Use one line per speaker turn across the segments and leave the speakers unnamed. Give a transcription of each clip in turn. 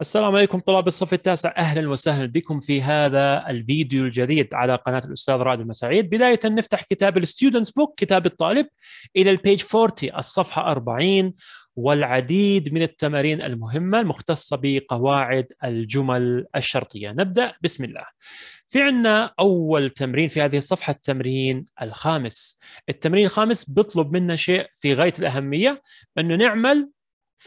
السلام عليكم طلاب الصف التاسع اهلا وسهلا بكم في هذا الفيديو الجديد على قناه الاستاذ رائد المساعيد بدايه نفتح كتاب الستودنتس بوك كتاب الطالب الى البيج 40 الصفحه 40 والعديد من التمارين المهمه المختصه بقواعد الجمل الشرطيه نبدا بسم الله في عندنا اول تمرين في هذه الصفحه التمرين الخامس التمرين الخامس بيطلب منا شيء في غايه الاهميه انه نعمل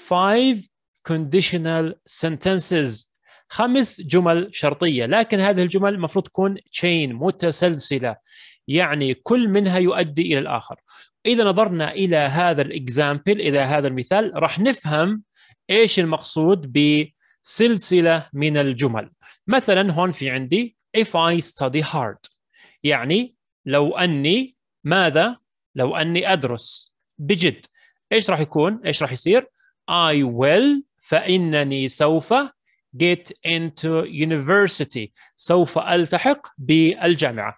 5 conditional sentences خمس جمل شرطية لكن هذه الجمل المفروض تكون chain متسلسلة يعني كل منها يؤدي إلى الآخر إذا نظرنا إلى هذا الإكزامبل إلى هذا المثال راح نفهم إيش المقصود بسلسلة من الجمل مثلا هون في عندي if I study hard يعني لو أني ماذا؟ لو أني أدرس بجد إيش راح يكون؟ إيش راح يصير؟ I will فإنني سوف get into university سوف ألتحق بالجامعة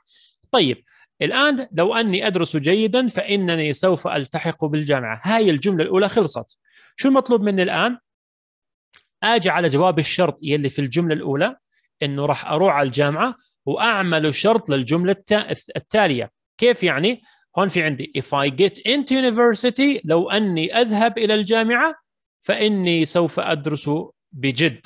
طيب الآن لو أني أدرس جيدا فإنني سوف ألتحق بالجامعة هاي الجملة الأولى خلصت شو المطلوب مني الآن؟ أجي على جواب الشرط يلي في الجملة الأولى أنه راح أروح على الجامعة وأعمل شرط للجملة التالية كيف يعني؟ هون في عندي if I get into university لو أني أذهب إلى الجامعة فاني سوف ادرس بجد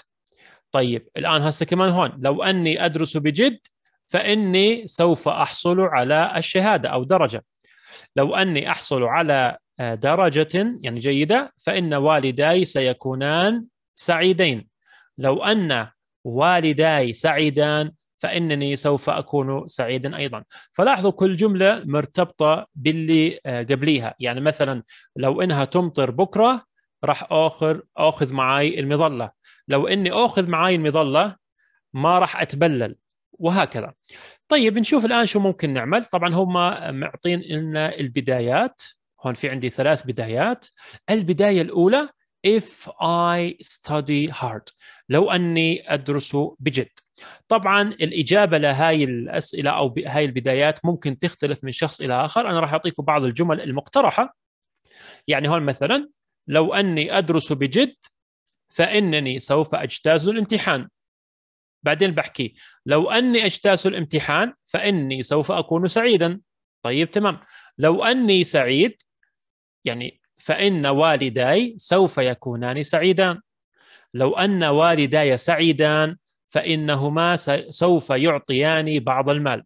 طيب الان هسه كمان هون لو اني ادرس بجد فاني سوف احصل على الشهاده او درجه لو اني احصل على آه، درجه يعني جيده فان والداي سيكونان سعيدين لو ان والداي سعيدان فانني سوف اكون سعيدا ايضا فلاحظوا كل جمله مرتبطه باللي آه، قبليها يعني مثلا لو انها تمطر بكره راح اخر اخذ معي المظله لو اني اخذ معي المظله ما راح اتبلل وهكذا طيب نشوف الان شو ممكن نعمل طبعا هم معطين لنا البدايات هون في عندي ثلاث بدايات البدايه الاولى if I study hard لو أني أدرس بجد طبعا الإجابة لهاي الأسئلة أو هاي البدايات ممكن تختلف من شخص إلى آخر أنا راح أعطيكم بعض الجمل المقترحة يعني هون مثلا لو اني ادرس بجد فانني سوف اجتاز الامتحان بعدين بحكي لو اني اجتاز الامتحان فاني سوف اكون سعيدا طيب تمام لو اني سعيد يعني فان والداي سوف يكونان سعيدان لو ان والداي سعيدان فانهما سوف يعطياني بعض المال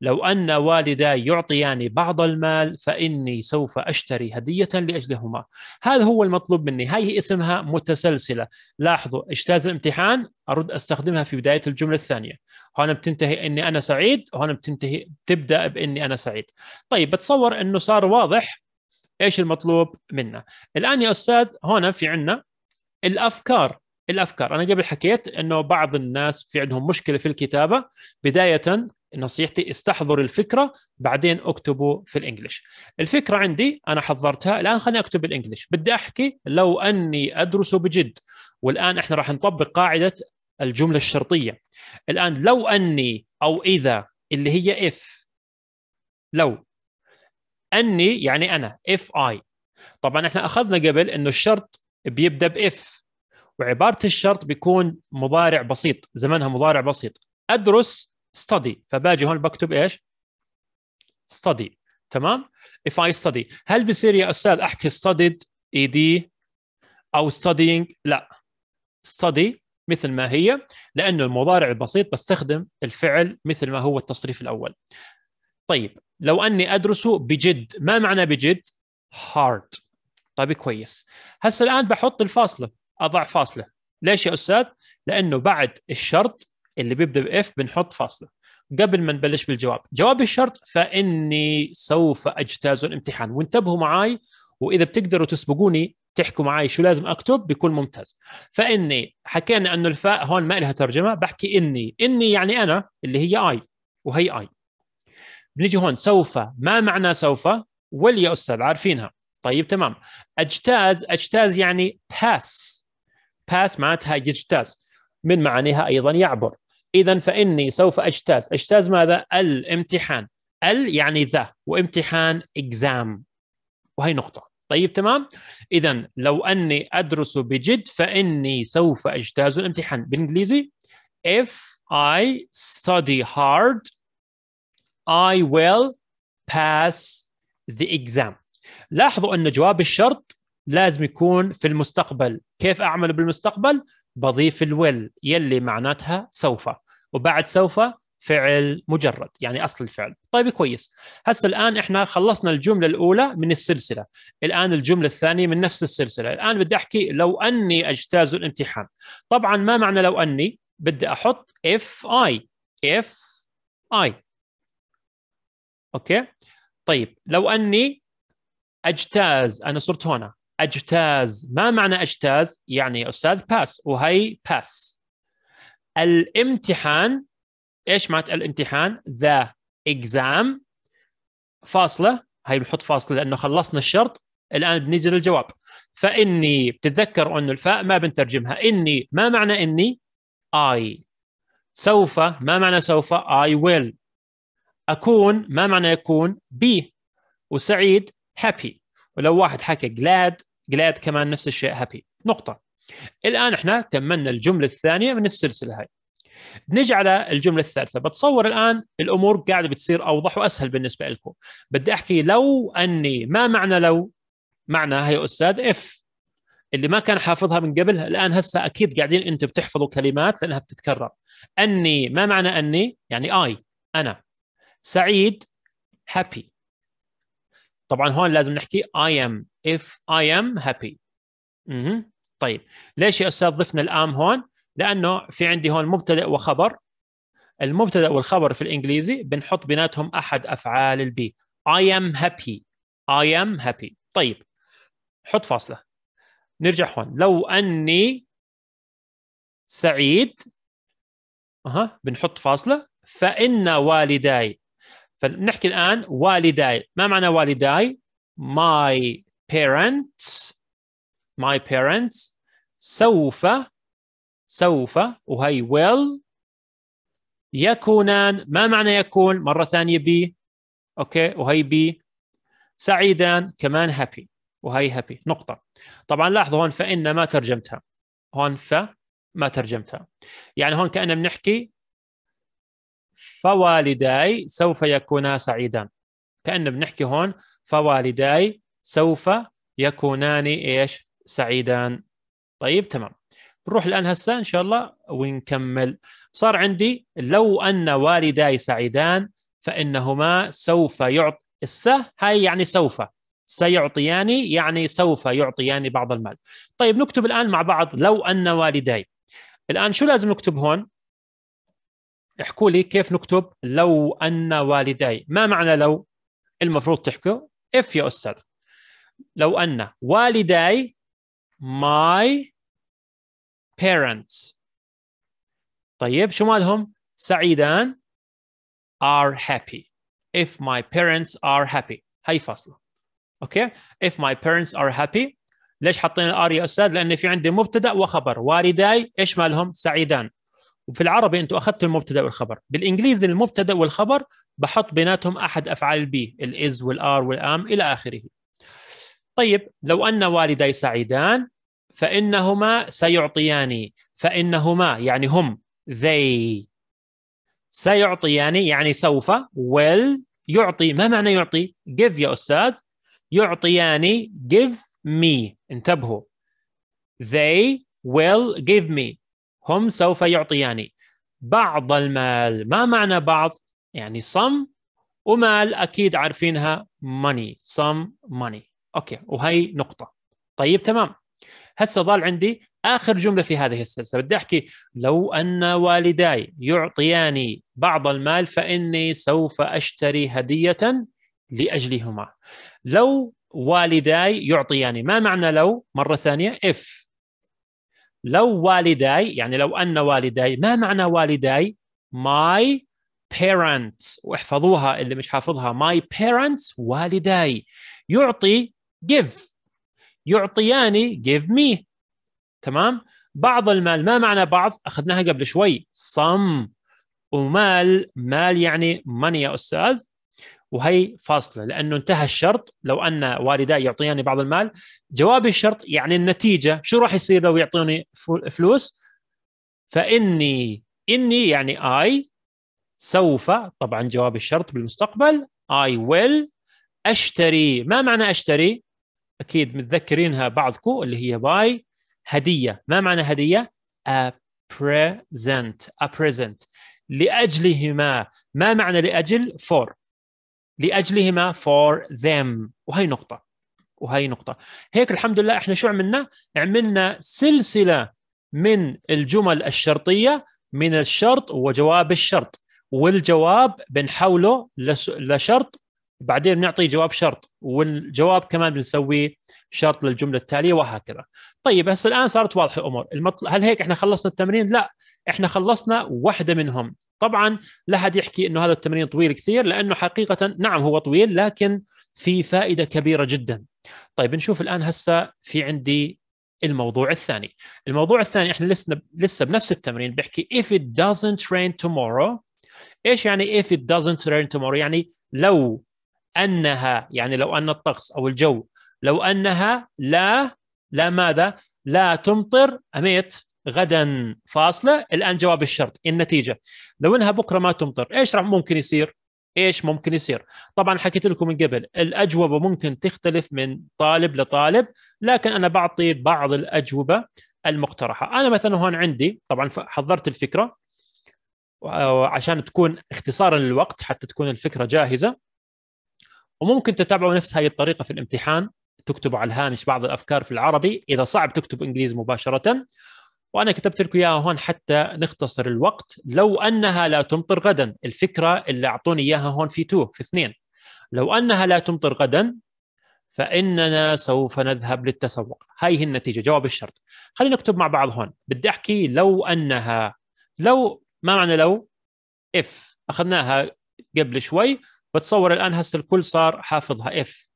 لو أن والداي يعطيان بعض المال فإني سوف أشتري هدية لأجلهما هذا هو المطلوب مني هذه اسمها متسلسلة لاحظوا اجتاز الامتحان أرد أستخدمها في بداية الجملة الثانية هنا بتنتهي أني أنا سعيد وهنا بتنتهي تبدأ بأني أنا سعيد طيب بتصور أنه صار واضح إيش المطلوب منا الآن يا أستاذ هنا في عنا الأفكار الافكار انا قبل حكيت انه بعض الناس في عندهم مشكله في الكتابه بدايه نصيحتي استحضر الفكره بعدين اكتبوا في الانجليش الفكره عندي انا حضرتها الان خليني اكتب الانجليش بدي احكي لو اني ادرس بجد والان احنا راح نطبق قاعده الجمله الشرطيه الان لو اني او اذا اللي هي اف لو اني يعني انا اف اي طبعا احنا اخذنا قبل انه الشرط بيبدا باف وعباره الشرط بيكون مضارع بسيط زمنها مضارع بسيط ادرس study فباجي هون بكتب ايش؟ study تمام؟ if I study هل بصير يا استاذ احكي studied ed او studying؟ لا study مثل ما هي لانه المضارع البسيط بستخدم الفعل مثل ما هو التصريف الاول. طيب لو اني ادرس بجد، ما معنى بجد؟ hard. طيب كويس. هسه الان بحط الفاصله، اضع فاصله. ليش يا استاذ؟ لانه بعد الشرط اللي بيبدا باف بنحط فاصله قبل ما نبلش بالجواب جواب الشرط فاني سوف اجتاز الامتحان وانتبهوا معي واذا بتقدروا تسبقوني تحكوا معي شو لازم اكتب بيكون ممتاز فاني حكينا انه الفاء هون ما لها ترجمه بحكي اني اني يعني انا اللي هي اي وهي اي بنيجي هون سوف ما معنى سوف ولي يا استاذ عارفينها طيب تمام اجتاز اجتاز يعني باس باس معناتها يجتاز من معانيها ايضا يعبر اذا فاني سوف اجتاز اجتاز ماذا الامتحان ال يعني ذا وامتحان اكزام وهي نقطه طيب تمام اذا لو اني ادرس بجد فاني سوف اجتاز الامتحان بالانجليزي if i study hard i will pass the exam لاحظوا ان جواب الشرط لازم يكون في المستقبل كيف اعمل بالمستقبل بضيف الويل يلي معناتها سوف وبعد سوف فعل مجرد يعني اصل الفعل طيب كويس هسه الان احنا خلصنا الجمله الاولى من السلسله الان الجمله الثانيه من نفس السلسله الان بدي احكي لو اني اجتاز الامتحان طبعا ما معنى لو اني بدي احط اف اي اف اي اوكي طيب لو اني اجتاز انا صرت هنا اجتاز ما معنى اجتاز يعني يا استاذ باس وهي باس الامتحان ايش معنات الامتحان؟ ذا exam فاصله هاي بنحط فاصله لانه خلصنا الشرط الان بنيجي للجواب فاني بتتذكر انه الفاء ما بنترجمها اني ما معنى اني؟ اي سوف ما معنى سوف؟ اي ويل اكون ما معنى يكون؟ بي وسعيد هابي ولو واحد حكى جلاد جلاد كمان نفس الشيء هابي نقطه الان احنا كملنا الجمله الثانيه من السلسله هاي نجي على الجمله الثالثه بتصور الان الامور قاعده بتصير اوضح واسهل بالنسبه لكم بدي احكي لو اني ما معنى لو معنى هي استاذ اف اللي ما كان حافظها من قبل الان هسه اكيد قاعدين انتم بتحفظوا كلمات لانها بتتكرر اني ما معنى اني يعني اي انا سعيد هابي طبعا هون لازم نحكي I am if I am happy م -م. طيب ليش يا استاذ ضفنا الام هون؟ لانه في عندي هون مبتدئ وخبر المبتدأ والخبر في الإنجليزي بنحط بيناتهم أحد أفعال البي I am happy I am happy طيب حط فاصلة نرجع هون لو أني سعيد أها بنحط فاصلة فإن والداي فنحكي الآن والداي ما معنى والداي My parents my parents سوف سوف وهي will يكونان ما معنى يكون مرة ثانية be أوكي وهي be سعيدان كمان happy وهي happy نقطة طبعا لاحظوا هون فإن ما ترجمتها هون ف ما ترجمتها يعني هون كأننا بنحكي فوالداي سوف يكونا سعيدان كأننا بنحكي هون فوالداي سوف يكونان إيش سعيدان طيب تمام نروح الان هسه ان شاء الله ونكمل صار عندي لو ان والداي سعيدان فانهما سوف يعط الس هاي يعني سوف سيعطيان يعني سوف يعطيان بعض المال طيب نكتب الان مع بعض لو ان والداي الان شو لازم نكتب هون احكوا لي كيف نكتب لو ان والداي ما معنى لو المفروض تحكوا اف يا استاذ لو ان والداي my parents طيب شو مالهم سعيدان are happy if my parents are happy هاي فصله اوكي if my parents are happy ليش حاطين الار يا استاذ لان في عندي مبتدا وخبر والداي ايش مالهم سعيدان وفي العربي انتم اخذتوا المبتدا والخبر بالانجليزي المبتدا والخبر بحط بيناتهم احد افعال بي الاز والار والام الى اخره طيب لو ان والدي سعيدان فانهما سيعطياني فانهما يعني هم they سيعطياني يعني سوف will يعطي ما معنى يعطي؟ give يا استاذ يعطياني give me انتبهوا they will give me هم سوف يعطياني بعض المال ما معنى بعض؟ يعني some ومال اكيد عارفينها money some money اوكي وهي نقطه طيب تمام هسه ضال عندي اخر جمله في هذه السلسله بدي احكي لو ان والداي يعطياني بعض المال فاني سوف اشتري هديه لاجلهما لو والداي يعطياني ما معنى لو مره ثانيه اف لو والداي يعني لو ان والداي ما معنى والداي ماي parents واحفظوها اللي مش حافظها ماي parents والداي يعطي give يعطياني give me تمام بعض المال ما معنى بعض اخذناها قبل شوي صم ومال مال يعني money يا استاذ وهي فاصله لانه انتهى الشرط لو ان والداي يعطياني بعض المال جواب الشرط يعني النتيجه شو راح يصير لو يعطوني فلوس فاني اني يعني اي سوف طبعا جواب الشرط بالمستقبل اي ويل اشتري ما معنى اشتري اكيد متذكرينها بعضكم اللي هي باي هديه ما معنى هديه a present a present لاجلهما ما معنى لاجل for لاجلهما for them وهي نقطه وهي نقطه هيك الحمد لله احنا شو عملنا عملنا سلسله من الجمل الشرطيه من الشرط وجواب الشرط والجواب بنحوله لشرط بعدين بنعطي جواب شرط والجواب كمان بنسويه شرط للجمله التاليه وهكذا طيب هسه الان صارت واضحه الامور المطل... هل هيك احنا خلصنا التمرين لا احنا خلصنا واحده منهم طبعا لا حد يحكي انه هذا التمرين طويل كثير لانه حقيقه نعم هو طويل لكن في فائده كبيره جدا طيب نشوف الان هسه في عندي الموضوع الثاني الموضوع الثاني احنا لسه لسه بنفس التمرين بحكي if it doesn't rain tomorrow ايش يعني if it doesn't rain tomorrow يعني لو انها يعني لو ان الطقس او الجو لو انها لا لا ماذا؟ لا تمطر اميت غدا فاصله الان جواب الشرط النتيجه لو انها بكره ما تمطر ايش راح ممكن يصير؟ ايش ممكن يصير؟ طبعا حكيت لكم من قبل الاجوبه ممكن تختلف من طالب لطالب لكن انا بعطي بعض الاجوبه المقترحه، انا مثلا هون عندي طبعا حضرت الفكره عشان تكون اختصارا للوقت حتى تكون الفكره جاهزه وممكن تتابعوا نفس هذه الطريقه في الامتحان تكتبوا على الهامش بعض الافكار في العربي اذا صعب تكتب انجليزي مباشره وانا كتبت لكم اياها هون حتى نختصر الوقت لو انها لا تمطر غدا الفكره اللي اعطوني اياها هون في 2 في 2 لو انها لا تمطر غدا فاننا سوف نذهب للتسوق هاي هي النتيجه جواب الشرط خلينا نكتب مع بعض هون بدي احكي لو انها لو ما معنى لو اف اخذناها قبل شوي بتصور الان هسه الكل صار حافظها اف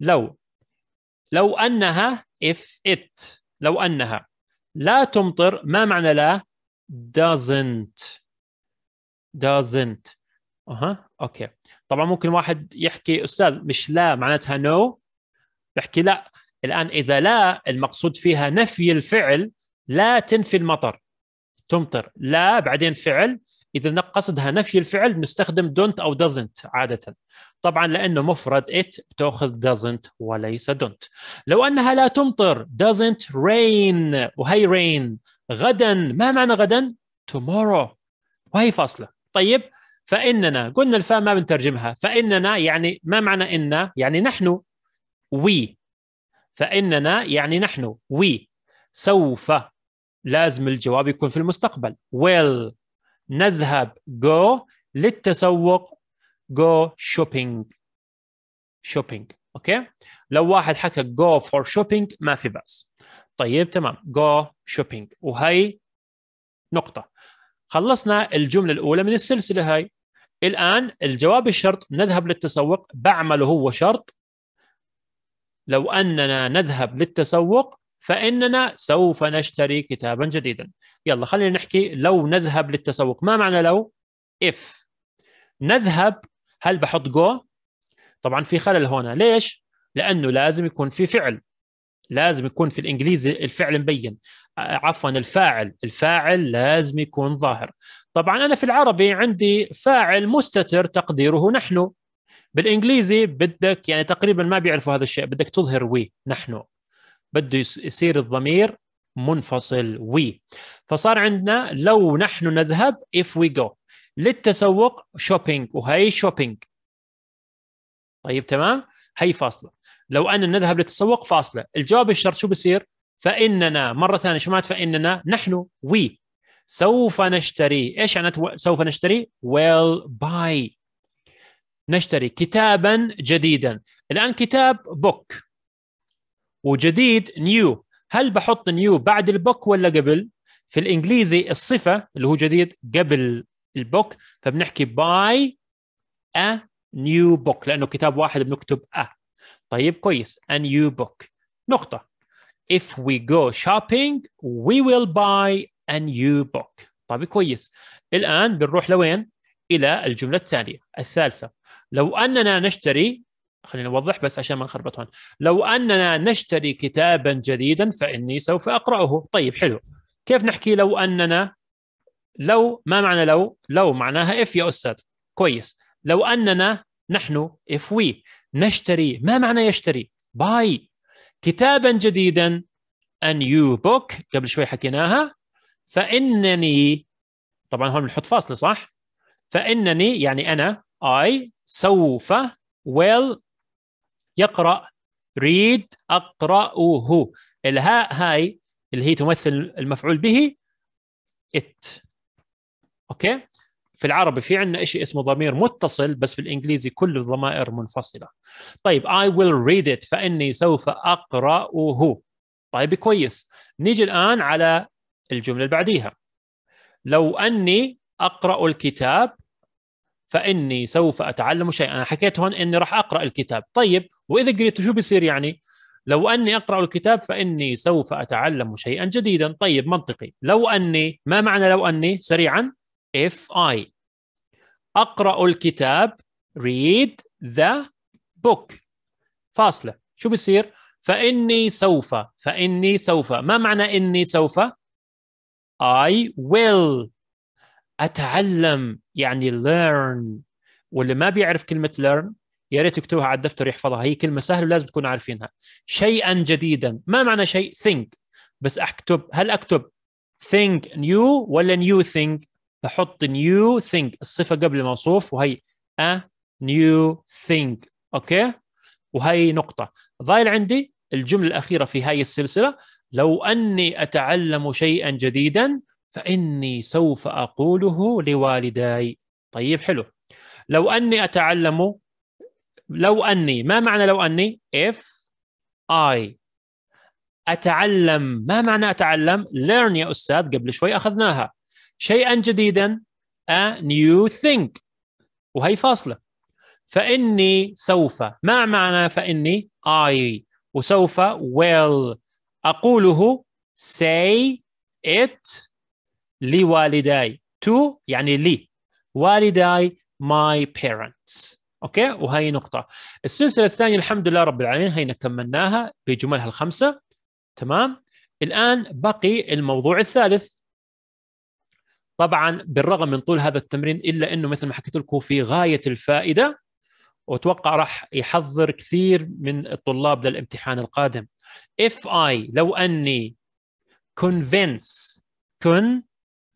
لو لو انها اف ات لو انها لا تمطر ما معنى لا doesn't doesn't اها اوكي طبعا ممكن واحد يحكي استاذ مش لا معناتها no بحكي لا الان اذا لا المقصود فيها نفي الفعل لا تنفي المطر تمطر لا بعدين فعل اذا قصدها نفي الفعل نستخدم دونت او doesn't عاده طبعا لانه مفرد ات بتاخذ doesn't وليس دونت لو انها لا تمطر doesn't rain وهي rain غدا ما معنى غدا tomorrow وهي فاصله طيب فاننا قلنا الفاء ما بنترجمها فاننا يعني ما معنى ان يعني نحن وي فاننا يعني نحن وي سوف لازم الجواب يكون في المستقبل will نذهب go للتسوق go shopping shopping اوكي لو واحد حكى go for shopping ما في بس طيب تمام go shopping وهي نقطة خلصنا الجملة الأولى من السلسلة هاي الآن الجواب الشرط نذهب للتسوق بعمله هو شرط لو أننا نذهب للتسوق فاننا سوف نشتري كتابا جديدا يلا خلينا نحكي لو نذهب للتسوق ما معنى لو اف نذهب هل بحط جو طبعا في خلل هنا ليش لانه لازم يكون في فعل لازم يكون في الانجليزي الفعل مبين آه، عفوا الفاعل الفاعل لازم يكون ظاهر طبعا انا في العربي عندي فاعل مستتر تقديره نحن بالانجليزي بدك يعني تقريبا ما بيعرفوا هذا الشيء بدك تظهر وي نحن بده يصير الضمير منفصل وي فصار عندنا لو نحن نذهب if we go للتسوق شوبينج وهي شوبينج طيب تمام هي فاصله لو أنا نذهب للتسوق فاصله الجواب الشرط شو بصير فاننا مره ثانيه شو معنات فاننا نحن وي سوف نشتري ايش يعني سوف نشتري ويل well, باي نشتري كتابا جديدا الان كتاب بوك وجديد نيو هل بحط نيو بعد البوك ولا قبل في الانجليزي الصفه اللي هو جديد قبل البوك فبنحكي باي ا نيو بوك لانه كتاب واحد بنكتب ا طيب كويس ا new book نقطة if we go shopping we will buy a new book طيب كويس الآن بنروح لوين؟ إلى الجملة الثانية الثالثة لو أننا نشتري خلينا نوضح بس عشان ما نخربط هون لو أننا نشتري كتابا جديدا فإني سوف أقرأه طيب حلو كيف نحكي لو أننا لو ما معنى لو لو معناها إف يا أستاذ كويس لو أننا نحن إف وي نشتري ما معنى يشتري باي كتابا جديدا a new book قبل شوي حكيناها فإنني طبعا هون بنحط فاصلة صح فإنني يعني أنا اي سوف ويل يقرأ ريد أقرأه الهاء هاي اللي هي تمثل المفعول به ات اوكي في العربي في عندنا شيء اسمه ضمير متصل بس بالانجليزي كل الضمائر منفصله طيب I will read it فاني سوف اقراه طيب كويس نيجي الان على الجمله اللي بعديها لو اني اقرا الكتاب فاني سوف اتعلم شيئا انا حكيت هون اني راح اقرا الكتاب طيب واذا قريته شو بيصير يعني لو اني اقرا الكتاب فاني سوف اتعلم شيئا جديدا طيب منطقي لو اني ما معنى لو اني سريعا if I اقرا الكتاب read the book فاصله شو بيصير فاني سوف فاني سوف ما معنى اني سوف I will اتعلم يعني ليرن واللي ما بيعرف كلمه ليرن يا ريت يكتبها على الدفتر يحفظها هي كلمه سهله ولازم تكونوا عارفينها شيئا جديدا ما معنى شيء ثينك بس اكتب هل اكتب ثينك نيو ولا نيو ثينك بحط نيو ثينك الصفه قبل الموصوف وهي ا نيو ثينك اوكي وهي نقطه ضايل عندي الجمله الاخيره في هاي السلسله لو اني اتعلم شيئا جديدا فإني سوف أقوله لوالداي طيب حلو لو أني أتعلم لو أني ما معنى لو أني if I أتعلم ما معنى أتعلم learn يا أستاذ قبل شوي أخذناها شيئا جديدا a new thing وهي فاصلة فإني سوف ما معنى فإني I وسوف will أقوله say it لوالداي تو يعني لي والداي ماي بيرنتس اوكي وهي نقطة السلسلة الثانية الحمد لله رب العالمين هينا كملناها بجملها الخمسة تمام الآن بقي الموضوع الثالث طبعا بالرغم من طول هذا التمرين الا انه مثل ما حكيت لكم في غايه الفائده واتوقع راح يحضر كثير من الطلاب للامتحان القادم if i لو اني convince كن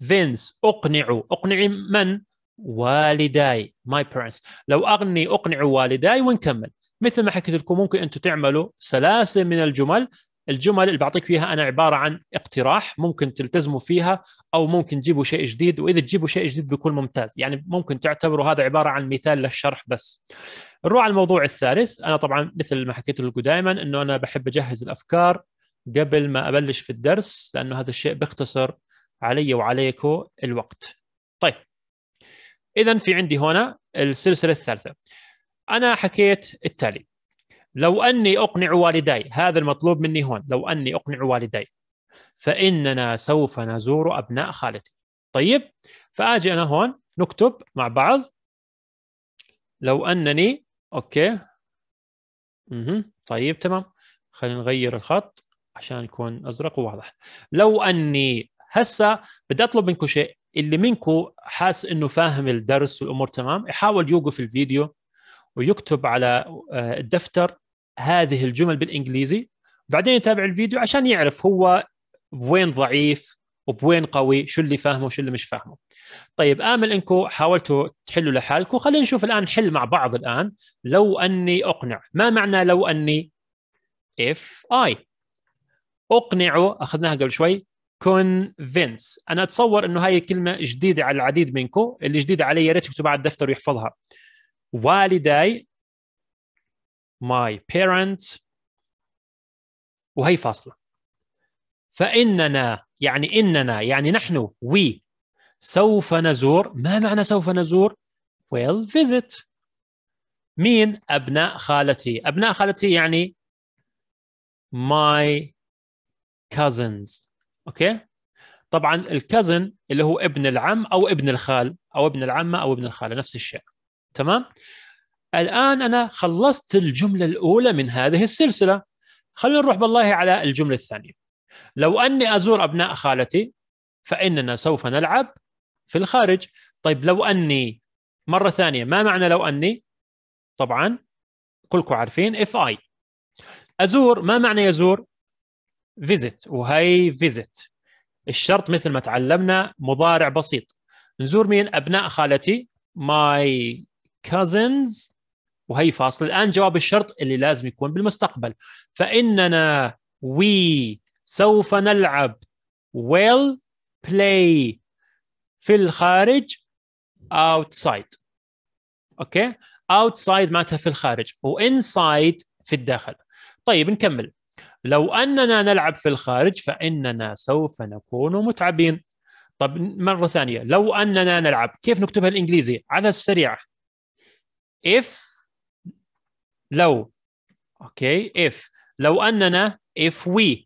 فينس اقنعوا اقنعي من والداي ماي بيرنتس لو اغني اقنع والداي ونكمل مثل ما حكيت لكم ممكن انتم تعملوا سلاسل من الجمل الجمل اللي بعطيك فيها انا عباره عن اقتراح ممكن تلتزموا فيها او ممكن تجيبوا شيء جديد واذا تجيبوا شيء جديد بيكون ممتاز يعني ممكن تعتبروا هذا عباره عن مثال للشرح بس نروح على الموضوع الثالث انا طبعا مثل ما حكيت لكم دائما انه انا بحب اجهز الافكار قبل ما ابلش في الدرس لانه هذا الشيء بيختصر علي وعليكو الوقت طيب اذا في عندي هنا السلسله الثالثه انا حكيت التالي لو اني اقنع والدي هذا المطلوب مني هون لو اني اقنع والدي فاننا سوف نزور ابناء خالتي طيب فاجي انا هون نكتب مع بعض لو انني اوكي اها طيب تمام خلينا نغير الخط عشان يكون ازرق وواضح لو اني هسا بدي اطلب منكم شيء اللي منكم حاس انه فاهم الدرس والامور تمام يحاول يوقف الفيديو ويكتب على آه، الدفتر هذه الجمل بالانجليزي بعدين يتابع الفيديو عشان يعرف هو بوين ضعيف وبوين قوي شو اللي فاهمه وشو اللي مش فاهمه طيب امل انكم حاولتوا تحلوا لحالكم خلينا نشوف الان نحل مع بعض الان لو اني اقنع ما معنى لو اني اف اي اقنعه اخذناها قبل شوي كونفينس انا اتصور انه هاي كلمه جديده على العديد منكم اللي جديده علي يا ريت يكتبها على الدفتر ويحفظها والداي ماي بيرنتس وهي فاصله فاننا يعني اننا يعني نحن وي سوف نزور ما معنى سوف نزور ويل فيزيت مين ابناء خالتي ابناء خالتي يعني ماي cousins اوكي طبعا الكزن اللي هو ابن العم او ابن الخال او ابن العمه او ابن الخاله نفس الشيء تمام الان انا خلصت الجمله الاولى من هذه السلسله خلينا نروح بالله على الجمله الثانيه لو اني ازور ابناء خالتي فاننا سوف نلعب في الخارج طيب لو اني مره ثانيه ما معنى لو اني طبعا كلكم عارفين اف اي ازور ما معنى يزور فيزيت وهي فيزيت الشرط مثل ما تعلمنا مضارع بسيط نزور مين ابناء خالتي ماي كازنز وهي فاصل الان جواب الشرط اللي لازم يكون بالمستقبل فاننا وي سوف نلعب ويل بلاي في الخارج outside اوكي outside معناتها في الخارج و inside في الداخل طيب نكمل لو اننا نلعب في الخارج فاننا سوف نكون متعبين طب مره ثانيه لو اننا نلعب كيف نكتبها الانجليزي على السريع if لو اوكي okay. if لو اننا if we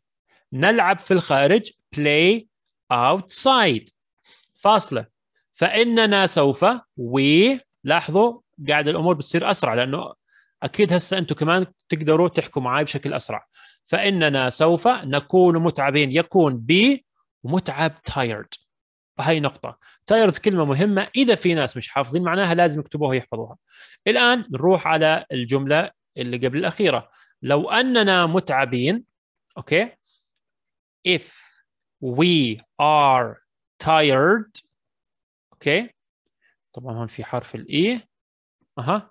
نلعب في الخارج play outside فاصله فاننا سوف we لاحظوا قاعد الامور بتصير اسرع لانه اكيد هسه انتم كمان تقدروا تحكوا معي بشكل اسرع فإننا سوف نكون متعبين يكون بي ومتعب tired هاي نقطة تايرد كلمة مهمة إذا في ناس مش حافظين معناها لازم يكتبوها ويحفظوها الآن نروح على الجملة اللي قبل الأخيرة لو أننا متعبين أوكي if we are tired أوكي طبعا هون في حرف الإي e. أها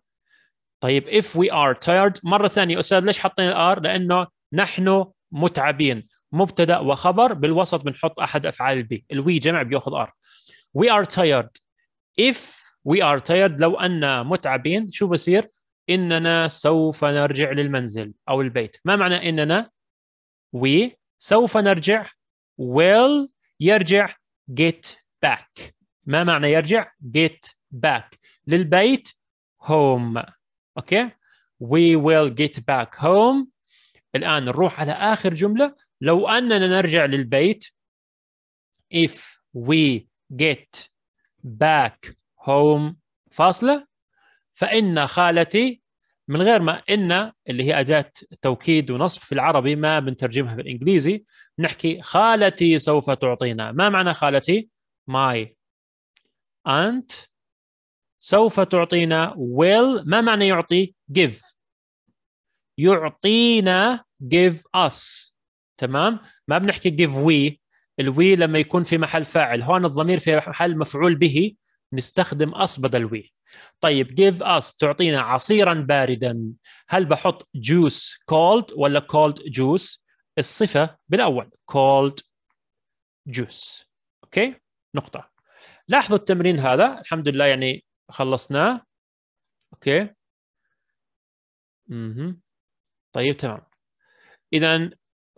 طيب if we are tired مرة ثانية أستاذ ليش حاطين الآر لأنه نحن متعبين مبتدا وخبر بالوسط بنحط احد افعال البي الوي جمع بياخذ ار وي ار تايرد if we are tired لو أننا متعبين شو بصير إننا سوف نرجع للمنزل أو البيت ما معنى إننا وي سوف نرجع will يرجع get back ما معنى يرجع get back للبيت هوم أوكي وي ويل will get back الآن نروح على آخر جملة لو أننا نرجع للبيت if we get back home فاصلة فإن خالتي من غير ما إن اللي هي أداة توكيد ونصب في العربي ما بنترجمها بالإنجليزي نحكي خالتي سوف تعطينا ما معنى خالتي؟ my aunt سوف تعطينا will ما معنى يعطي give يعطينا give us تمام ما بنحكي give we الوي لما يكون في محل فاعل هون الضمير في محل مفعول به نستخدم us بدل وي طيب give us تعطينا عصيرا باردا هل بحط juice cold ولا cold juice الصفة بالأول cold juice أوكي نقطة لاحظوا التمرين هذا الحمد لله يعني خلصناه أوكي طيب تمام اذا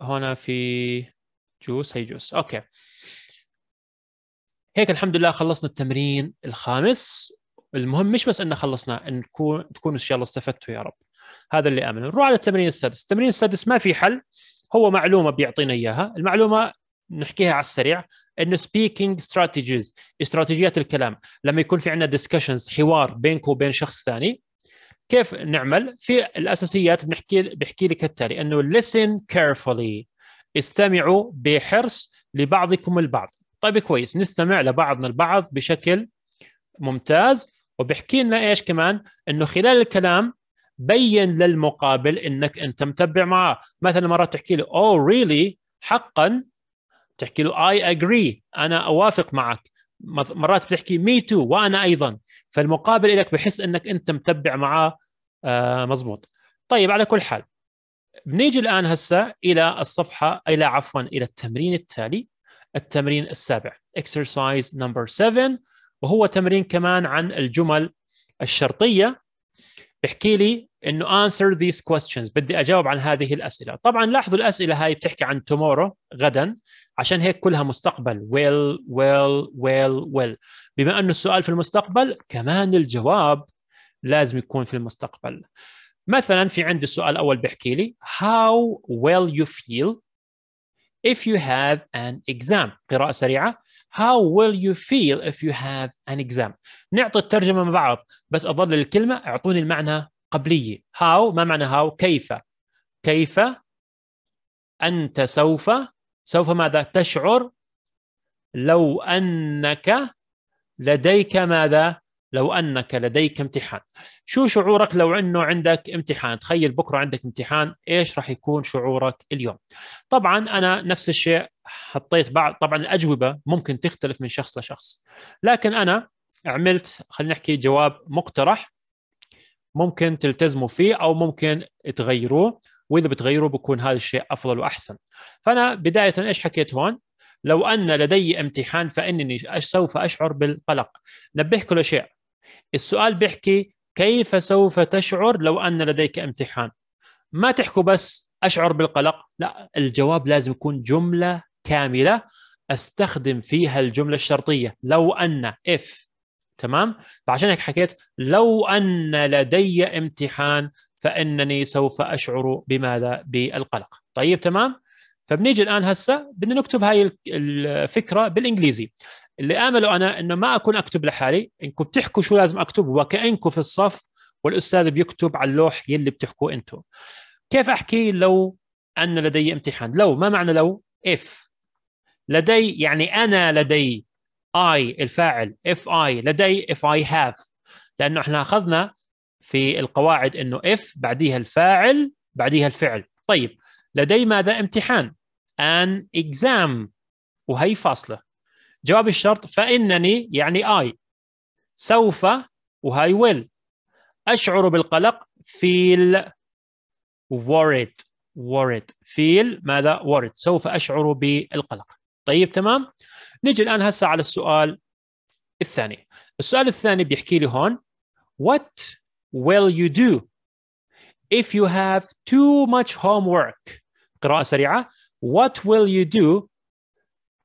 هنا في جوس هي جوس اوكي هيك الحمد لله خلصنا التمرين الخامس المهم مش بس ان خلصنا ان تكون تكون ان شاء الله استفدتوا يا رب هذا اللي امنه نروح على التمرين السادس التمرين السادس ما في حل هو معلومه بيعطينا اياها المعلومه نحكيها على السريع انه سبيكينج استراتيجيز استراتيجيات الكلام لما يكون في عندنا ديسكشنز حوار بينك وبين شخص ثاني كيف نعمل في الاساسيات بنحكي بحكي لك التالي انه listen carefully استمعوا بحرص لبعضكم البعض طيب كويس نستمع لبعضنا البعض بشكل ممتاز وبحكي لنا ايش كمان انه خلال الكلام بين للمقابل انك انت متبع معه مثلا مرات تحكي له اوه oh, ريلي really? حقا تحكي له اي اجري انا اوافق معك مرات بتحكي مي تو وانا ايضا فالمقابل لك بحس انك انت متبع معاه آه مزبوط طيب على كل حال بنيجي الان هسه الى الصفحه الى عفوا الى التمرين التالي التمرين السابع اكسرسايز نمبر 7 وهو تمرين كمان عن الجمل الشرطيه بحكي لي انه answer these questions بدي اجاوب عن هذه الاسئله طبعا لاحظوا الاسئله هاي بتحكي عن tomorrow غدا عشان هيك كلها مستقبل ويل ويل ويل ويل بما انه السؤال في المستقبل كمان الجواب لازم يكون في المستقبل مثلا في عندي السؤال الاول بيحكي لي how well you feel if you have an exam قراءة سريعة how will you feel if you have an exam نعطي الترجمة مع بعض بس أظل الكلمة أعطوني المعنى قبلية how ما معنى how كيف كيف أنت سوف سوف ماذا تشعر لو انك لديك ماذا لو انك لديك امتحان شو شعورك لو انه عندك امتحان تخيل بكره عندك امتحان ايش راح يكون شعورك اليوم طبعا انا نفس الشيء حطيت بعض طبعا الاجوبه ممكن تختلف من شخص لشخص لكن انا عملت خلينا نحكي جواب مقترح ممكن تلتزموا فيه او ممكن تغيروه واذا بتغيروه بكون هذا الشيء افضل واحسن فانا بدايه ايش حكيت هون لو ان لدي امتحان فانني سوف اشعر بالقلق نبه كل شيء السؤال بيحكي كيف سوف تشعر لو ان لديك امتحان ما تحكوا بس اشعر بالقلق لا الجواب لازم يكون جمله كامله استخدم فيها الجمله الشرطيه لو ان اف تمام فعشان هيك حكيت لو ان لدي امتحان فانني سوف اشعر بماذا؟ بالقلق. طيب تمام؟ فبنيجي الان هسه بدنا نكتب هاي الفكره بالانجليزي. اللي امله انا انه ما اكون اكتب لحالي، انكم بتحكوا شو لازم اكتب وكانكم في الصف والاستاذ بيكتب على اللوح يلي بتحكوا انتم. كيف احكي لو ان لدي امتحان؟ لو ما معنى لو؟ اف لدي يعني انا لدي اي الفاعل اف اي لدي اف اي هاف لانه احنا اخذنا في القواعد انه اف بعديها الفاعل بعديها الفعل طيب لدي ماذا امتحان ان اكزام وهي فاصله جواب الشرط فانني يعني اي سوف وهي ويل اشعر بالقلق فيل worried worried فيل ماذا worried سوف اشعر بالقلق طيب تمام نجي الان هسه على السؤال الثاني السؤال الثاني بيحكي لي هون what will you do if you have too much homework قراءة سريعة what will you do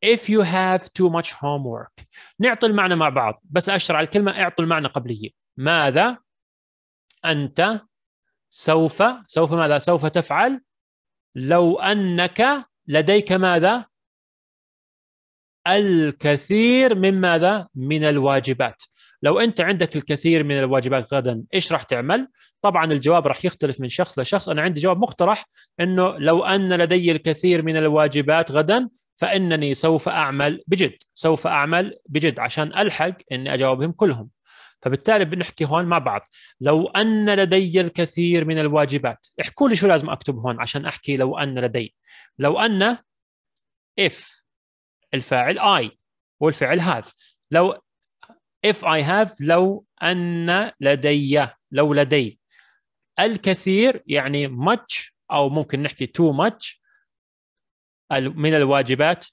if you have too much homework نعطي المعنى مع بعض بس أشرع الكلمة اعطوا المعنى قبله ماذا أنت سوف سوف ماذا سوف تفعل لو أنك لديك ماذا الكثير من ماذا من الواجبات لو انت عندك الكثير من الواجبات غدا ايش راح تعمل طبعا الجواب راح يختلف من شخص لشخص انا عندي جواب مقترح انه لو ان لدي الكثير من الواجبات غدا فانني سوف اعمل بجد سوف اعمل بجد عشان الحق اني اجاوبهم كلهم فبالتالي بنحكي هون مع بعض لو ان لدي الكثير من الواجبات احكوا لي شو لازم اكتب هون عشان احكي لو ان لدي لو ان if الفاعل اي والفعل هاف لو if I have لو أن لدي لو لدي الكثير يعني much أو ممكن نحكي too much من الواجبات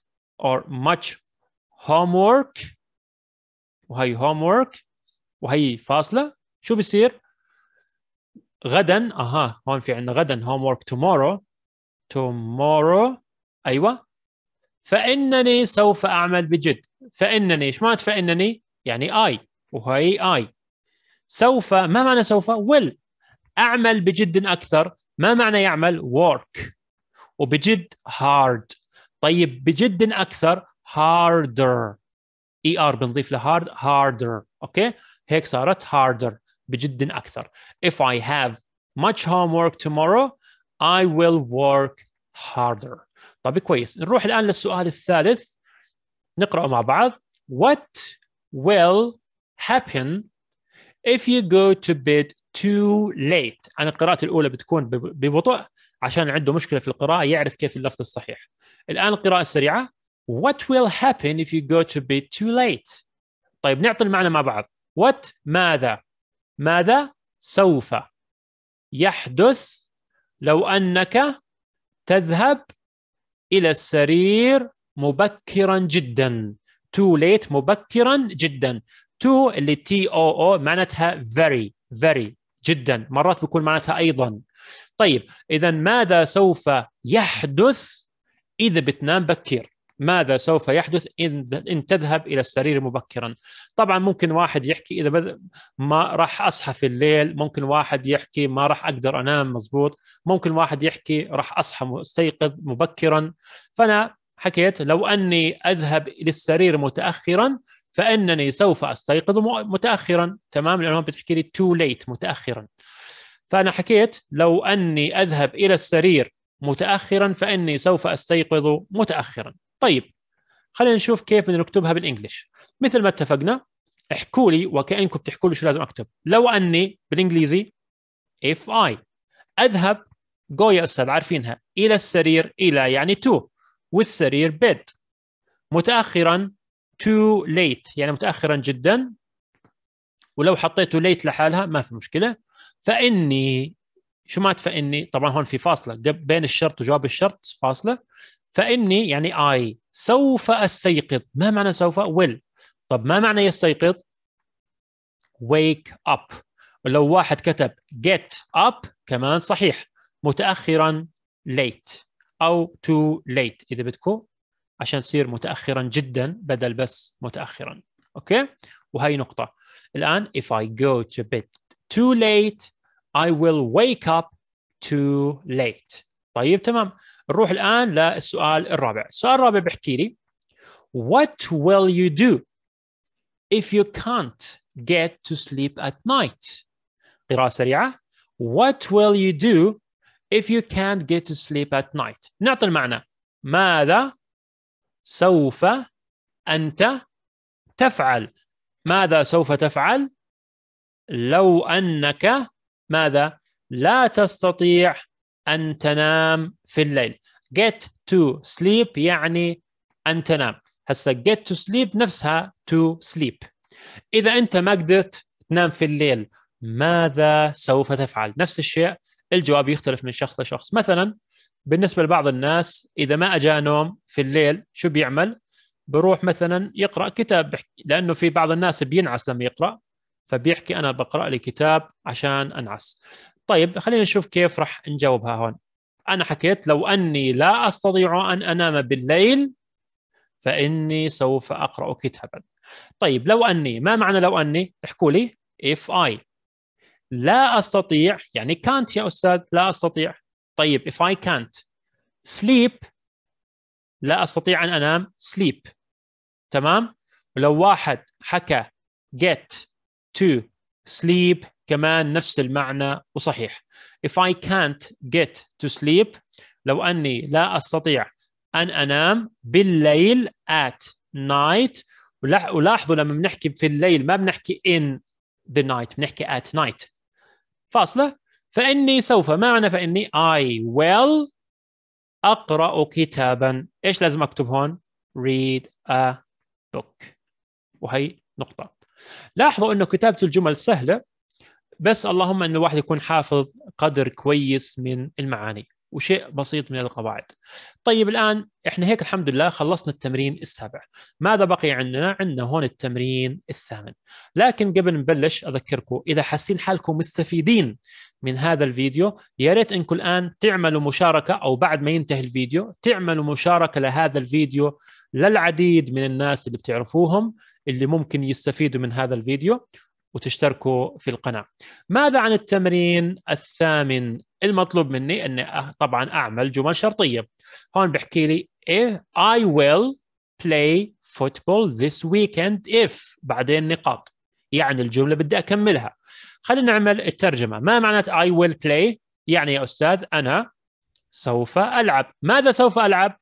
or much homework وهي homework وهي فاصلة شو بصير غدا أها هون في عندنا غدا homework tomorrow tomorrow أيوة فإنني سوف أعمل بجد فإنني إيش معنى فإنني يعني اي وهي اي سوف ما معنى سوف؟ will اعمل بجد اكثر ما معنى يعمل؟ work وبجد hard طيب بجد اكثر harder اي e ار بنضيف له hard harder اوكي هيك صارت harder بجد اكثر if I have much homework tomorrow I will work harder طيب كويس نروح الان للسؤال الثالث نقرأه مع بعض What will happen if you go to bed too late عن القراءة الأولى بتكون ببطء عشان عنده مشكلة في القراءة يعرف كيف اللفظ الصحيح الآن القراءة السريعة what will happen if you go to bed too late طيب نعطي المعنى مع بعض what ماذا ماذا سوف يحدث لو أنك تذهب إلى السرير مبكرا جدا تو ليت مبكرا جدا تو اللي تي او او معناتها فيري فيري جدا مرات بيكون معناتها ايضا طيب اذا ماذا سوف يحدث اذا بتنام بكير ماذا سوف يحدث ان تذهب الى السرير مبكرا طبعا ممكن واحد يحكي اذا ما راح اصحى في الليل ممكن واحد يحكي ما راح اقدر انام مزبوط ممكن واحد يحكي راح اصحى مستيقظ مبكرا فانا حكيت لو أني أذهب إلى السرير متأخرا فانني سوف استيقظ متاخرا تمام لانهم بتحكي لي تو ليت متاخرا فانا حكيت لو اني اذهب الى السرير متاخرا فاني سوف استيقظ متاخرا طيب خلينا نشوف كيف بدنا نكتبها بالانجلش مثل ما اتفقنا احكوا لي وكانكم بتحكوا لي شو لازم اكتب لو اني بالانجليزي if I اذهب جو يا استاذ عارفينها الى السرير الى يعني to والسرير بيد متاخرا تو ليت يعني متاخرا جدا ولو حطيته ليت لحالها ما في مشكله فاني شو مات فاني طبعا هون في فاصله بين الشرط وجواب الشرط فاصله فاني يعني اي سوف استيقظ ما معنى سوف ويل طب ما معنى يستيقظ ويك اب ولو واحد كتب get up كمان صحيح متاخرا late او تو ليت اذا بدكم عشان تصير متاخرا جدا بدل بس متاخرا اوكي وهي نقطه الان if I go to bed too late I will wake up too late طيب تمام نروح الان للسؤال الرابع السؤال الرابع بحكي لي what will you do if you can't get to sleep at night قراءه سريعه what will you do if you can't get to sleep at night نعطي المعنى ماذا سوف أنت تفعل ماذا سوف تفعل لو أنك ماذا لا تستطيع أن تنام في الليل get to sleep يعني أن تنام هسا get to sleep نفسها to sleep إذا أنت ما قدرت تنام في الليل ماذا سوف تفعل نفس الشيء الجواب يختلف من شخص لشخص مثلا بالنسبه لبعض الناس اذا ما اجاه نوم في الليل شو بيعمل بروح مثلا يقرا كتاب لانه في بعض الناس بينعس لما يقرا فبيحكي انا بقرا لي كتاب عشان انعس طيب خلينا نشوف كيف راح نجاوبها هون انا حكيت لو اني لا استطيع ان انام بالليل فاني سوف اقرا كتابا طيب لو اني ما معنى لو اني احكوا لي if I لا استطيع يعني كانت يا استاذ لا استطيع طيب if I can't sleep لا استطيع ان انام sleep تمام ولو واحد حكى get to sleep كمان نفس المعنى وصحيح if I can't get to sleep لو اني لا استطيع ان انام بالليل at night ولاحظوا لما بنحكي في الليل ما بنحكي in the night بنحكي at night فاصلة فإني سوف معنى فإني I will أقرأ كتابا إيش لازم أكتب هون read a book وهي نقطة لاحظوا أنه كتابة الجمل سهلة بس اللهم أن الواحد يكون حافظ قدر كويس من المعاني وشيء بسيط من القواعد. طيب الان احنا هيك الحمد لله خلصنا التمرين السابع. ماذا بقي عندنا؟ عندنا هون التمرين الثامن. لكن قبل نبلش اذكركم اذا حاسين حالكم مستفيدين من هذا الفيديو يا ريت انكم الان تعملوا مشاركه او بعد ما ينتهي الفيديو تعملوا مشاركه لهذا الفيديو للعديد من الناس اللي بتعرفوهم اللي ممكن يستفيدوا من هذا الفيديو وتشتركوا في القناه. ماذا عن التمرين الثامن؟ المطلوب مني اني أه، طبعا اعمل جمل شرطيه. هون بحكي لي إيه I will play football this weekend if بعدين نقاط. يعني الجمله بدي اكملها. خلينا نعمل الترجمه، ما معنات I will play؟ يعني يا استاذ انا سوف العب، ماذا سوف العب؟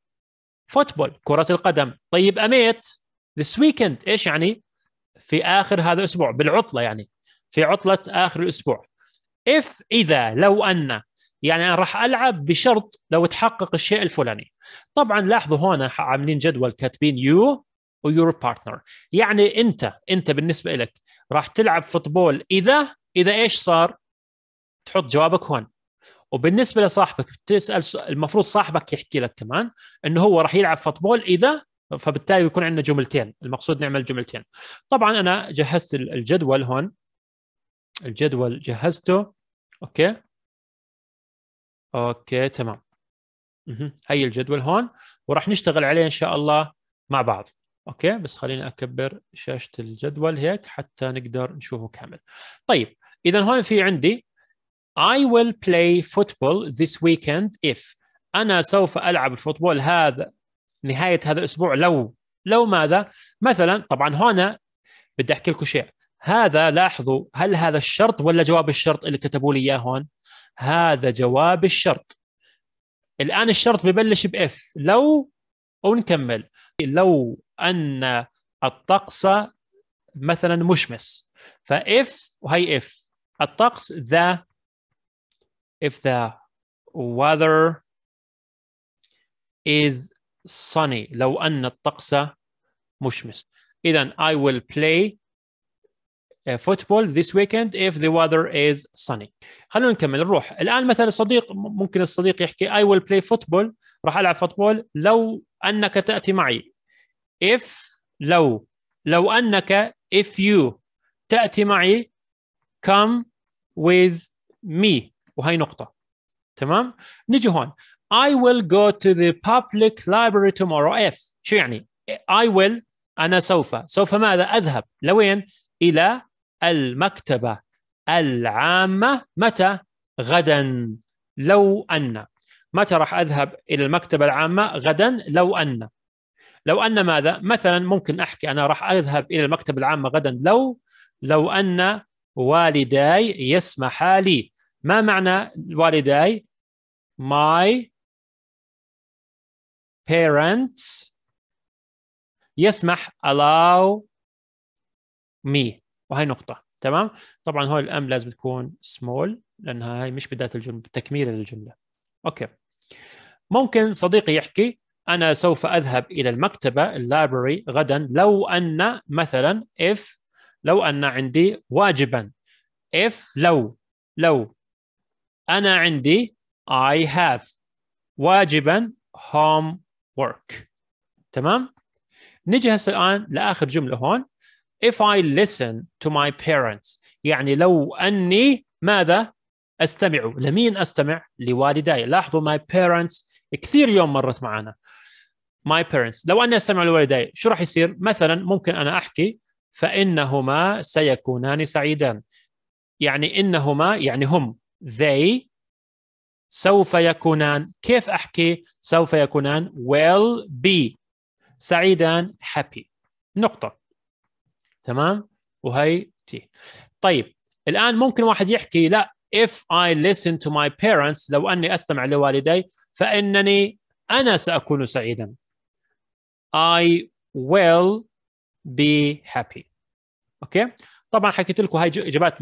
فوتبول كرة القدم، طيب اميت this weekend ايش يعني؟ في اخر هذا الاسبوع بالعطله يعني في عطله اخر الاسبوع اف اذا لو ان يعني انا راح العب بشرط لو تحقق الشيء الفلاني طبعا لاحظوا هنا عاملين جدول كاتبين يو ويور بارتنر يعني انت انت بالنسبه لك راح تلعب فوتبول اذا اذا ايش صار تحط جوابك هون وبالنسبه لصاحبك تسال المفروض صاحبك يحكي لك كمان انه هو راح يلعب فوتبول اذا فبالتالي بيكون عندنا جملتين المقصود نعمل جملتين طبعا انا جهزت الجدول هون الجدول جهزته اوكي اوكي تمام هي الجدول هون وراح نشتغل عليه ان شاء الله مع بعض اوكي بس خليني اكبر شاشه الجدول هيك حتى نقدر نشوفه كامل طيب اذا هون في عندي I will play football this weekend if انا سوف العب الفوتبول هذا نهايه هذا الاسبوع لو لو ماذا مثلا طبعا هنا بدي احكي لكم شيء هذا لاحظوا هل هذا الشرط ولا جواب الشرط اللي كتبوا لي اياه هون هذا جواب الشرط الان الشرط ببلش باف لو ونكمل لو ان الطقس مثلا مشمس فاف وهي اف الطقس ذا if the weather is sunny لو أن الطقس مشمس إذا I will play uh, football this weekend if the weather is sunny خلونا نكمل نروح الآن مثلا صديق ممكن الصديق يحكي I will play football راح ألعب فوتبول لو أنك تأتي معي if لو لو أنك if you تأتي معي come with me وهي نقطة تمام نجي هون I will go to the public library tomorrow if شو يعني I will أنا سوف سوف ماذا أذهب لوين إلى المكتبة العامة متى غدا لو أن متى راح أذهب إلى المكتبة العامة غدا لو أن لو أن ماذا مثلا ممكن أحكي أنا راح أذهب إلى المكتبة العامة غدا لو لو أن والداي يسمح لي ما معنى والداي my parents يسمح allow me وهي نقطة تمام طبعا هو الام لازم تكون small لانها هي مش بداية الجملة تكميلة للجملة اوكي ممكن صديقي يحكي انا سوف اذهب الى المكتبة اللايبرري غدا لو ان مثلا if لو ان عندي واجبا if لو لو انا عندي I have واجبا home work تمام نجي هسه الان لاخر جمله هون if I listen to my parents يعني لو اني ماذا استمع لمين استمع لوالداي لاحظوا my parents كثير يوم مرت معنا my parents لو اني استمع لوالداي شو راح يصير مثلا ممكن انا احكي فانهما سيكونان سعيدان يعني انهما يعني هم they سوف يكونان كيف أحكي سوف يكونان will be سعيدان happy نقطة تمام وهي تي طيب الآن ممكن واحد يحكي لا if I listen to my parents لو أني أستمع لوالدي فإنني أنا سأكون سعيدا I will be happy اوكي طبعا حكيت لكم هاي اجابات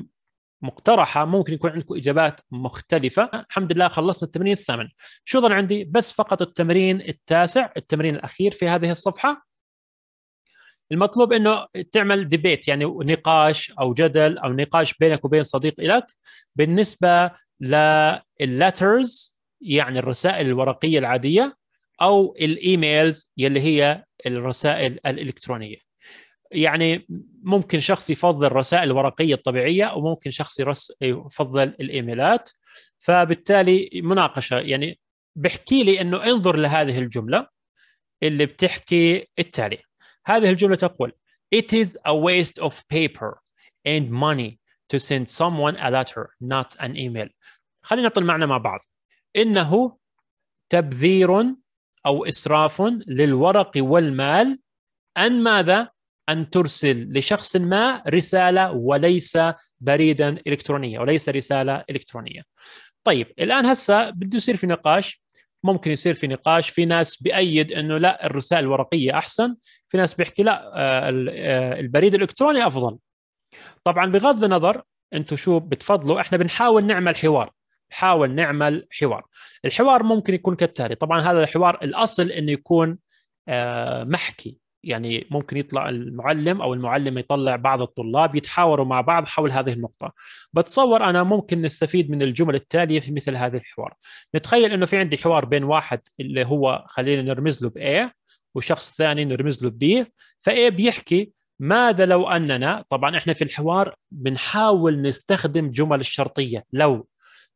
مقترحه ممكن يكون عندكم اجابات مختلفه الحمد لله خلصنا التمرين الثامن شو ظل عندي بس فقط التمرين التاسع التمرين الاخير في هذه الصفحه المطلوب انه تعمل ديبيت يعني نقاش او جدل او نقاش بينك وبين صديق لك بالنسبه لللترز يعني الرسائل الورقيه العاديه او الايميلز يلي هي الرسائل الالكترونيه يعني ممكن شخص يفضل الرسائل الورقيه الطبيعيه وممكن شخص يفضل الايميلات فبالتالي مناقشه يعني بحكي لي انه انظر لهذه الجمله اللي بتحكي التالي هذه الجمله تقول It is a waste of paper and money to send someone a letter not an email خلينا نطلع معنا مع بعض إنه تبذير أو إسراف للورق والمال أن ماذا أن ترسل لشخص ما رسالة وليس بريدا الكترونيا وليس رسالة إلكترونية طيب الآن هسه بده يصير في نقاش ممكن يصير في نقاش في ناس بأيد أنه لا الرسائل الورقية أحسن في ناس بيحكي لا آه، آه، البريد الإلكتروني أفضل طبعا بغض النظر انتم شو بتفضلوا احنا بنحاول نعمل حوار بحاول نعمل حوار الحوار ممكن يكون كالتالي طبعا هذا الحوار الاصل انه يكون آه، محكي يعني ممكن يطلع المعلم او المعلم يطلع بعض الطلاب يتحاوروا مع بعض حول هذه النقطه بتصور انا ممكن نستفيد من الجمل التاليه في مثل هذا الحوار نتخيل انه في عندي حوار بين واحد اللي هو خلينا نرمز له بA وشخص ثاني نرمز له ب فA بيحكي ماذا لو اننا طبعا احنا في الحوار بنحاول نستخدم جمل الشرطيه لو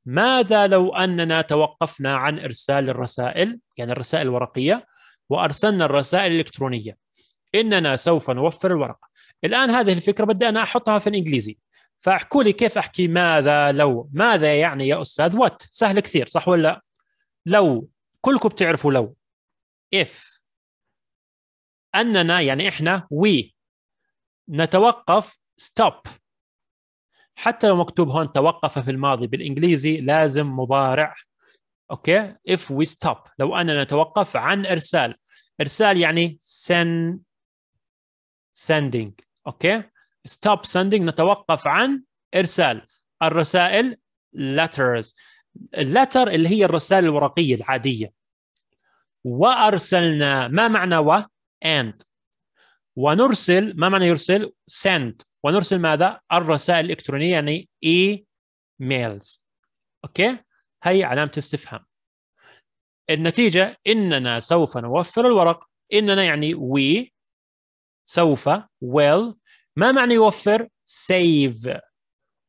ماذا لو اننا توقفنا عن ارسال الرسائل يعني الرسائل الورقيه وارسلنا الرسائل الالكترونيه اننا سوف نوفر الورقه الان هذه الفكره بدي انا احطها في الانجليزي فاحكوا لي كيف احكي ماذا لو ماذا يعني يا استاذ وات سهل كثير صح ولا لو كلكم بتعرفوا لو if اننا يعني احنا وي نتوقف ستوب حتى لو مكتوب هون توقف في الماضي بالانجليزي لازم مضارع اوكي if we stop لو اننا نتوقف عن ارسال ارسال يعني سن sending اوكي stop sending نتوقف عن ارسال الرسائل letters اللتر اللي هي الرسائل الورقيه العاديه وارسلنا ما معنى و and ونرسل ما معنى يرسل send ونرسل ماذا الرسائل الالكترونيه يعني اي ميلز اوكي هي علامه استفهام النتيجه اننا سوف نوفر الورق اننا يعني وي سوف will ما معنى يوفر save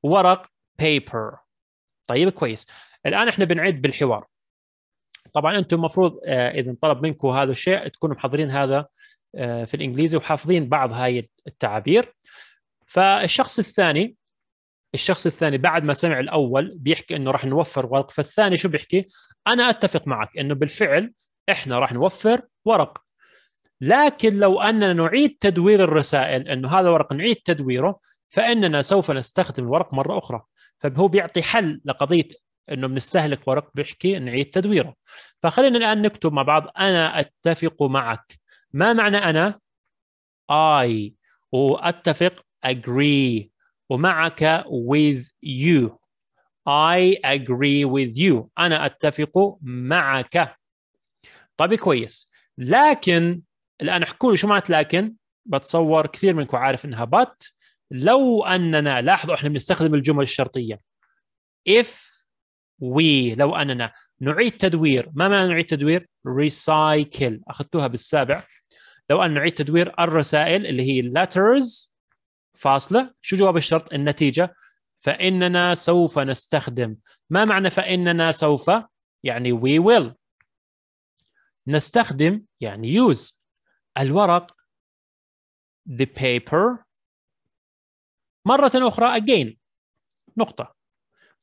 ورق paper طيب كويس الان احنا بنعيد بالحوار طبعا انتم المفروض آه، اذا طلب منكم هذا الشيء تكونوا محضرين هذا آه، في الانجليزي وحافظين بعض هاي التعابير فالشخص الثاني الشخص الثاني بعد ما سمع الاول بيحكي انه راح نوفر ورق فالثاني شو بيحكي انا اتفق معك انه بالفعل احنا راح نوفر ورق لكن لو أننا نعيد تدوير الرسائل أنه هذا ورق نعيد تدويره فإننا سوف نستخدم الورق مرة أخرى فهو بيعطي حل لقضية أنه بنستهلك ورق بيحكي نعيد تدويره فخلينا الآن نكتب مع بعض أنا أتفق معك ما معنى أنا؟ اي وأتفق agree ومعك with you I agree with you أنا أتفق معك طيب كويس لكن الان احكوا لي شو معنات لكن بتصور كثير منكم عارف انها بات لو اننا لاحظوا احنا بنستخدم الجمل الشرطيه if we لو اننا نعيد تدوير ما معنى نعيد تدوير ريسايكل اخذتوها بالسابع لو ان نعيد تدوير الرسائل اللي هي letters فاصله شو جواب الشرط النتيجه فاننا سوف نستخدم ما معنى فاننا سوف يعني we will نستخدم يعني use الورق the paper مرة أخرى again نقطة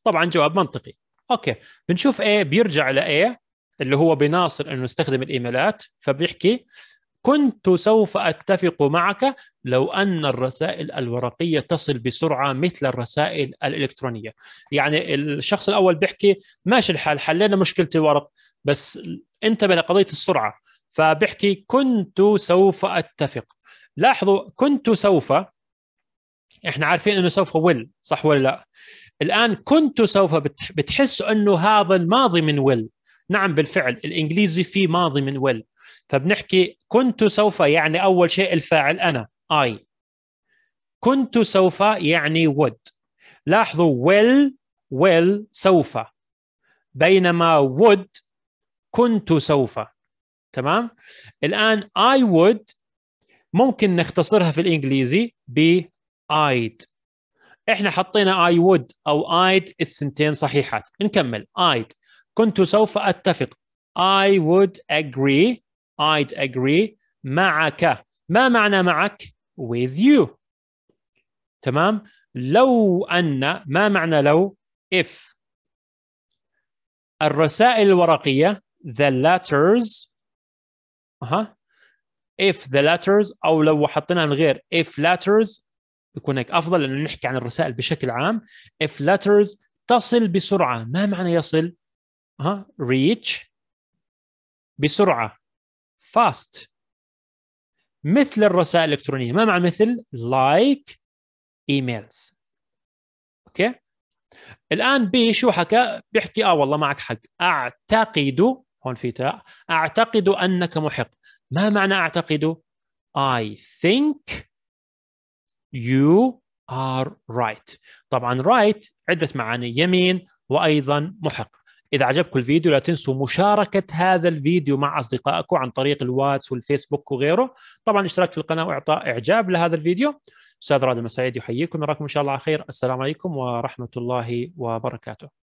طبعا جواب منطقي أوكي بنشوف A بيرجع ل A اللي هو بناصر أنه يستخدم الإيميلات فبيحكي كنت سوف أتفق معك لو أن الرسائل الورقية تصل بسرعة مثل الرسائل الإلكترونية يعني الشخص الأول بيحكي ماشي الحال حلينا مشكلة الورق بس انتبه لقضية السرعة فبيحكي كنت سوف اتفق لاحظوا كنت سوف احنا عارفين انه سوف ويل صح ولا لا الان كنت سوف بتحس انه هذا الماضي من ويل نعم بالفعل الانجليزي في ماضي من ويل فبنحكي كنت سوف يعني اول شيء الفاعل انا اي كنت سوف يعني would لاحظوا will will سوف بينما would كنت سوف تمام الان I would ممكن نختصرها في الانجليزي ب I'd احنا حطينا I would او I'd الثنتين صحيحات نكمل I'd كنت سوف اتفق I would agree I'd agree معك ما معنى معك with you تمام لو ان ما معنى لو if الرسائل الورقيه the letters اها if the letters او لو حطيناها من غير if letters يكون هيك افضل لانه نحكي عن الرسائل بشكل عام if letters تصل بسرعه ما معنى يصل اها reach بسرعه fast مثل الرسائل الالكترونيه ما معنى مثل like emails اوكي الان بي شو حكى بيحكي اه والله معك حق اعتقد هون في أعتقد أنك محق ما معنى أعتقد؟ I think you are right طبعا right عدة معاني يمين وأيضا محق إذا عجبكم الفيديو لا تنسوا مشاركة هذا الفيديو مع أصدقائكم عن طريق الواتس والفيسبوك وغيره طبعا الاشتراك في القناة وإعطاء إعجاب لهذا الفيديو أستاذ رادم السعيد يحييكم نراكم إن شاء الله على خير السلام عليكم ورحمة الله وبركاته